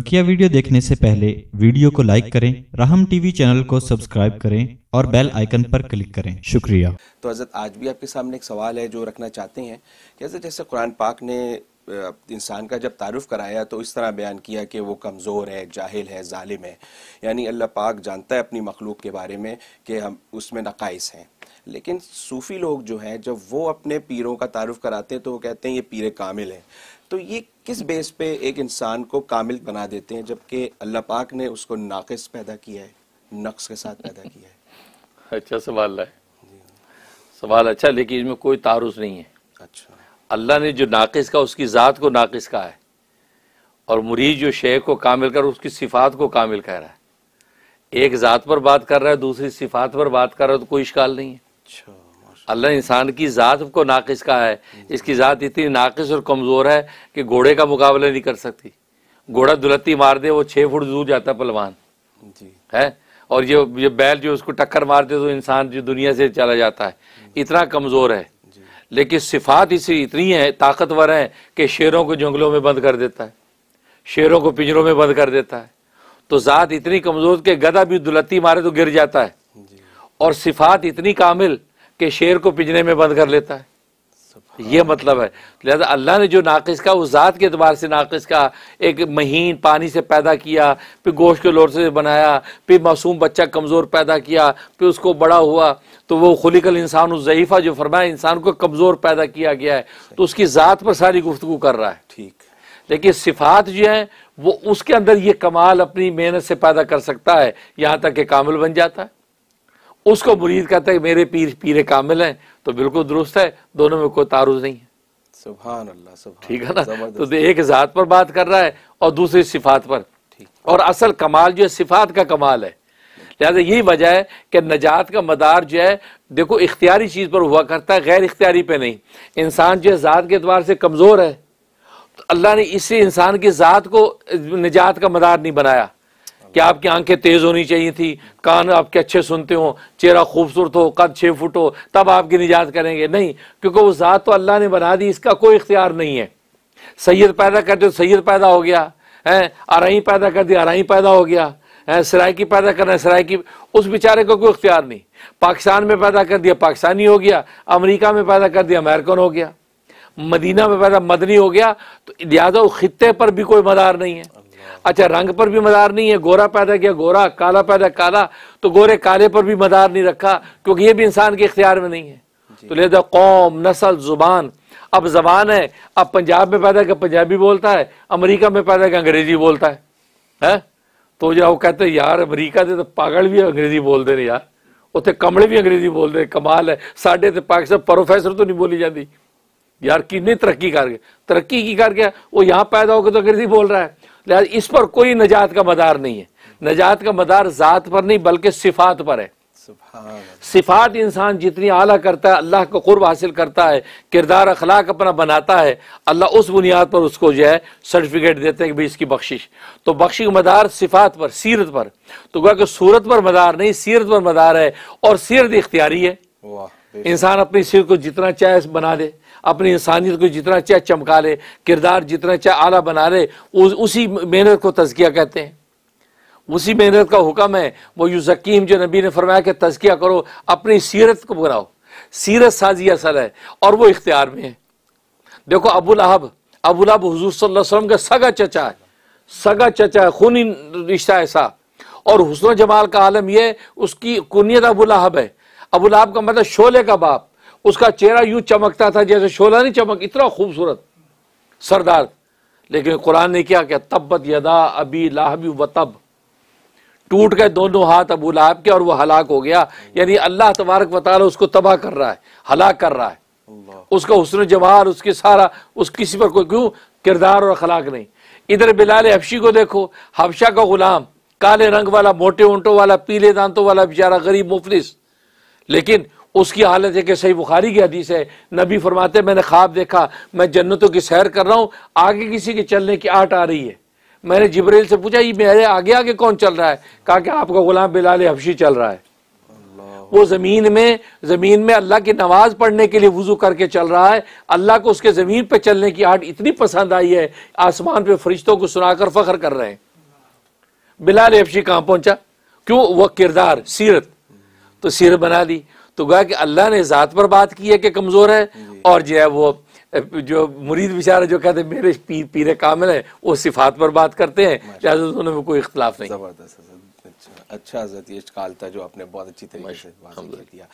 बकिया वीडियो देखने से पहले वीडियो को लाइक करें राहम टीवी चैनल को सब्सक्राइब करें और बेल आइकन पर क्लिक करें शुक्रिया तो हजरत आज भी आपके सामने एक सवाल है जो रखना चाहते हैं कि हजरत जैसे कुरान पाक ने इंसान का जब तारुफ कराया तो इस तरह बयान किया कि वो कमज़ोर है जाहिल है ालिम है यानी अल्लाह पाक जानता है अपनी मखलूक के बारे में कि हम उसमें नकाइस हैं लेकिन सूफ़ी लोग जो हैं जब वो अपने पीरों का तारुफ कराते हैं तो वो कहते हैं ये पीर कामिल हैं तो ये किस बेस पे एक इंसान को कामिल बना देते हैं जबकि अल्लाह पाक ने उसको नाकस पैदा किया है नक्स के साथ पैदा किया है अच्छा सवाल है सवाल अच्छा लेकिन इसमें कोई तारुज नहीं है अच्छा अल्लाह ने जो नाकस का उसकी ज़ात को नाकस कहा है और मुरीद जो शेख को कामिल कर उसकी सिफात को कामिल कह रहा है एक ज़ात पर बात कर रहा है दूसरी सिफात पर बात कर रहा है तो कोई इश्काल नहीं है अच्छा अल्लाह इंसान की ज़ात को नाकस कहा है इसकी ज़ात इतनी नाकस और कमज़ोर है कि घोड़े का मुकाबला नहीं कर सकती घोड़ा दुलत्ती मार दे वो छः फुट दूर जाता पलवान जी है और ये ये बैल जो उसको टक्कर मार दे तो इंसान जो दुनिया से चला जाता है इतना कमज़ोर है लेकिन सिफात इसी इतनी है ताकतवर है कि शेरों को जंगलों में बंद कर देता है शेरों को पिंजरों में बंद कर देता है तो ज़ात इतनी कमज़ोर कि गधा भी दुलत्ती मारे तो गिर जाता है और सिफात इतनी कामिल कि शेर को पिजने में बंद कर लेता है ये मतलब है लिहाजा अल्लाह ने जो नाकिस का उस ज़ात के अतबार से नाकिस का एक महीन पानी से पैदा किया फिर गोश्त के लोर से बनाया फिर मासूम बच्चा कमज़ोर पैदा किया फिर उसको बड़ा हुआ तो वो खुलिकल इंसान उस ज़यीफ़ा जो फरमाया इंसान को कमज़ोर पैदा किया गया है तो उसकी ज़ात पर सारी गुफ्तु कर रहा है ठीक लेकिन सिफात जो है वो उसके अंदर ये कमाल अपनी मेहनत से पैदा कर सकता है यहाँ तक कि कामिल बन जाता है उसको मुरीद कहता है मेरे पीर पीर कामिल हैं तो बिल्कुल दुरुस्त है दोनों में कोई तारुज नहीं है सुबहान अल्लाह ठीक है ना तो एक ज़ात पर बात कर रहा है और दूसरी सिफात पर और असल कमाल जो है सिफात का कमाल है लिहाजा यही वजह है कि नजात का मदार जो है देखो इख्तियारी चीज़ पर हुआ करता है गैर इख्तियारी पे नहीं इंसान जो है ज़ात के अतबार से कमज़ोर है तो अल्लाह ने इसी इंसान की ज़ात को निजात का मदार नहीं बनाया कि आपकी आंखें तेज़ होनी चाहिए थी कान आपके अच्छे सुनते हो चेहरा खूबसूरत हो कद छः फुट हो तब आपकी निजात करेंगे नहीं क्योंकि वो ज़ात तो अल्लाह ने बना दी इसका कोई इख्तियार नहीं है सैयद पैदा करते तो सैयद पैदा हो गया है आरही पैदा कर दी आरही पैदा हो गया है सरायकी पैदा करना सरायकी उस बेचारे को कोई इख्तियार नहीं पाकिस्तान में पैदा कर दिया पाकिस्तानी हो गया अमरीका में पैदा कर दिया अमेरिकन हो गया मदीना में पैदा मदनी हो गया तो लिहाजा उस खत्े पर भी कोई मदार नहीं है अच्छा रंग पर भी मदार नहीं है गोरा पैदा किया गोरा काला पैदा काला तो गोरे काले पर भी मदार नहीं रखा क्योंकि ये भी इंसान के इख्तियार में नहीं है तो लिहाजा कौम नसल जुबान अब जबान है अब पंजाब में पैदा किया पंजाबी बोलता है अमरीका में पैदा किया अंग्रेजी बोलता है, है? तो जो वो कहते यार अमरीका से तो पागल भी अंग्रेजी बोलते हैं यार उत्थे कमले भी अंग्रेजी बोलते हैं कमाल है साढ़े तो पाकिस्तान प्रोफेसर तो नहीं बोली जाती यार किन्नी तरक्की कर गए तरक्की की कर गया वो यहाँ पैदा होकर तो अंग्रेजी बोल रहा है लिहाजा इस पर कोई नजात का मदार नहीं है नजात का मदार ज़ात पर नहीं बल्कि सिफात पर है सिफात इंसान जितनी आला करता है अल्लाह को कुर्ब हासिल करता है किरदार अखलाक अपना बनाता है अल्लाह उस बुनियाद पर उसको जो है सर्टिफिकेट देते हैं कि भाई इसकी बख्शिश तो बख्शिश मदार सिफात पर सीरत पर तो गोया कि सूरत पर मदार नहीं सीरत पर मदार है और सीरत इख्तियारी है इंसान अपनी सीरत को जितना चाहे बना दे अपनी इंसानियत को जितना चाहे चमका ले किरदार जितना चाहे आला बना ले उस, उसी मेहनत को तजकिया कहते हैं उसी मेहनत का हुक्म है वो यूज़कीम जो नबी ने फरमाया कि तजकिया करो अपनी सीरत को बनाओ सीरत साजी असर है और वो इख्तियार में है देखो अबू लहब अबू लहब हजूर सल्लम का सगा चचा है सगा चचा है खूनी रिश्ता ऐसा और हुसन जमाल का आलम यह उसकी कुनीत अबू लहब है अबू लहब का मतलब शोले का बाप उसका चेहरा यूं चमकता था जैसे शोला नहीं चमक इतना खूबसूरत सरदार लेकिन कुरान ने क्या क्या तब्बत यदा अबी लाहबी व तब टूट गए दोनों हाथ अबू लाहब के और वो हलाक हो गया यानी अल्लाह तबारक वाली उसको तबाह कर रहा है हलाक कर रहा है उसका हुसन जवाहर उसके सारा उस किसी पर कोई क्यों किरदार और अखलाक नहीं इधर बिलाल हबशी को देखो हबशा का गुलाम काले रंग वाला मोटे ऊंटों वाला पीले दांतों वाला बेचारा गरीब मुफलिस लेकिन उसकी हालत है कि सही बुखारी की हदीस है नबी फरमाते मैंने ख्वाब देखा मैं जन्नतों की सैर कर रहा हूँ आगे किसी के चलने की आट आ रही है मैंने जिब्रेल से पूछा ये मेरे आगे आगे कौन चल रहा है कहा कि आपका गुलाम बिलाल हबशी चल रहा है वो ज़मीन में ज़मीन में अल्लाह की नमाज पढ़ने के लिए वज़ू करके चल रहा है अल्लाह को उसके ज़मीन पर चलने की आट इतनी पसंद आई है आसमान पर फरिश्तों को सुनाकर फ़ख्र कर रहे हैं बिलाल हबशी कहाँ पहुंचा क्यों वह किरदार सीरत तो सीरत बना दी तो गया कि अल्लाह ने ज़ात पर बात की है कि कमज़ोर है और जो है वो जो मुरीद बेचारा जो कहते हैं मेरे पीर पीर कामिल है वो सिफात पर बात करते हैं लिहाजा दोनों में कोई इख्तलाफ नहीं ज़बरदस्त अच्छा अच्छा जो आपने बहुत अच्छी तरीके से वाजह किया